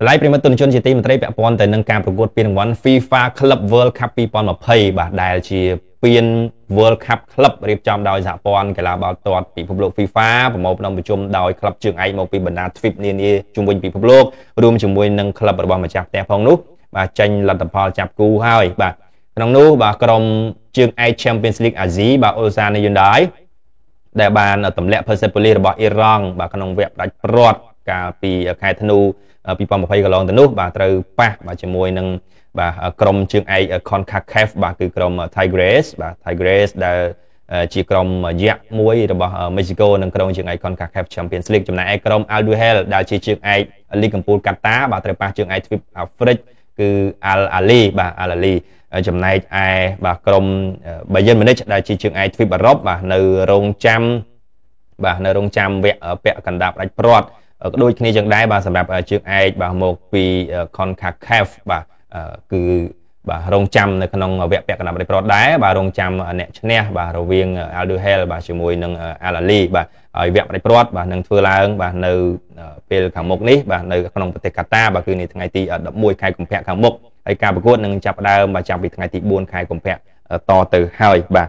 តម្លៃប្រិមិត្តទុនជនជាទីមន្ត្រីពាក់ព័ន្ធទៅនឹងការប្រកួតពានរង្វាន់ FIFA Club World Cup 2020បាទដែលជាពាន World Cup Club រៀបចំដោយសហព័ន្ធកីឡាបាល់ទាត់ពិភពលោក FIFA ប្រមូលផ្ដុំប្រជុំដោយក្លឹបជើងឯកមកពីបណ្ដាទ្វីបនានាជុំវិញពិភពលោករួមជាមួយនឹងក្លឹបរបស់ម្ចាស់ផ្ទះផងនោះបាទចេញលទ្ធផលចាប់គូហើយបាទក្នុងនោះបាទក្រុមជើងឯក Champions League អាស៊ីបាទ Ulsan Hyundai ដែលបានទម្លាក់ Persepolis របស់អ៊ីរ៉ង់បាទក្នុងវគ្គផ្ដាច់ព្រាត់កាលពីខែធ្នូ2020កន្លងទៅនោះបាទត្រូវប៉ះបាទជាមួយនឹងបាទក្រុមជើងឯក CONCACAF បាទគឺក្រុម Tigres បាទ Tigres ដែលជាក្រុមយក្សមួយរបស់មិចស៊ីកូនិងក្រុមជើងឯក CONCACAF Champions League ចំណែកឯក្រុម Al-Duhail ដែលជាជើងឯកលីគកំពូលកាតាបាទត្រូវប៉ះជើងឯកទ្វីបអាហ្វ្រិកគឺ Al-Ali បាទ Al-Ali ចំណែកឯបាទក្រុម Bayern Munich ដែលជាជើងឯកទ្វីបអឺរ៉ុបបាទនៅរងចាំបាទនៅរងចាំវគ្គពាក់កណ្ដាប់ដាច់ព្រាត់ក៏ដូចគ្នាចឹងដែរបាទសម្រាប់ជើងឯកបាទមកពី CONCACAF បាទគឺបាទរងចាំនៅក្នុងវគ្គពាក់កណ្ដាលប្រទេសប្រតដែរបាទរងចាំអ្នកឈ្នះបាទរវាង Alduhel បាទជាមួយនឹង Alali បាទហើយវគ្គប្រទេសប្រតបាទនឹងធ្វើឡើងបាទនៅពេលខាងមុខនេះបាទនៅក្នុងប្រទេសកាតាបាទគឺនៅថ្ងៃទី11ខែកុម្ភៈខាងមុខហើយការប្រកួតនឹងចាប់ផ្ដើមបាទចាប់ពីថ្ងៃទី4ខែកុម្ភៈតទៅហើយបាទ